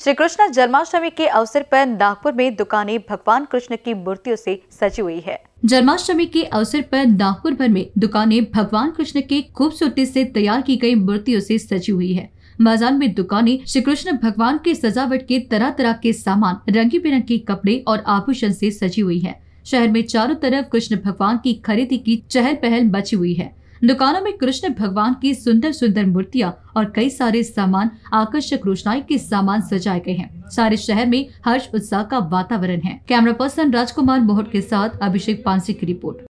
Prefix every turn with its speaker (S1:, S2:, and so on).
S1: श्री कृष्ण जन्माष्टमी के अवसर पर नागपुर में दुकानें भगवान कृष्ण की मूर्तियों से सजी हुई है जन्माष्टमी के अवसर पर नागपुर भर में दुकानें भगवान कृष्ण के खूबसूरती से तैयार की गई मूर्तियों से सजी हुई है बाजार में दुकानें श्री कृष्ण भगवान के सजावट के तरह तरह के सामान रंगी बिरंगे कपड़े और आभूषण से सजी हुई है शहर में चारों तरफ कृष्ण भगवान की खरीदी की चहल पहल मची हुई है दुकानों में कृष्ण भगवान की सुंदर सुंदर मूर्तियां और कई सारे सामान आकर्षक रोशनाई के सामान सजाए गए हैं सारे शहर में हर्ष उत्साह का वातावरण है कैमरा पर्सन राजकुमार मोहट के साथ अभिषेक पांसी की रिपोर्ट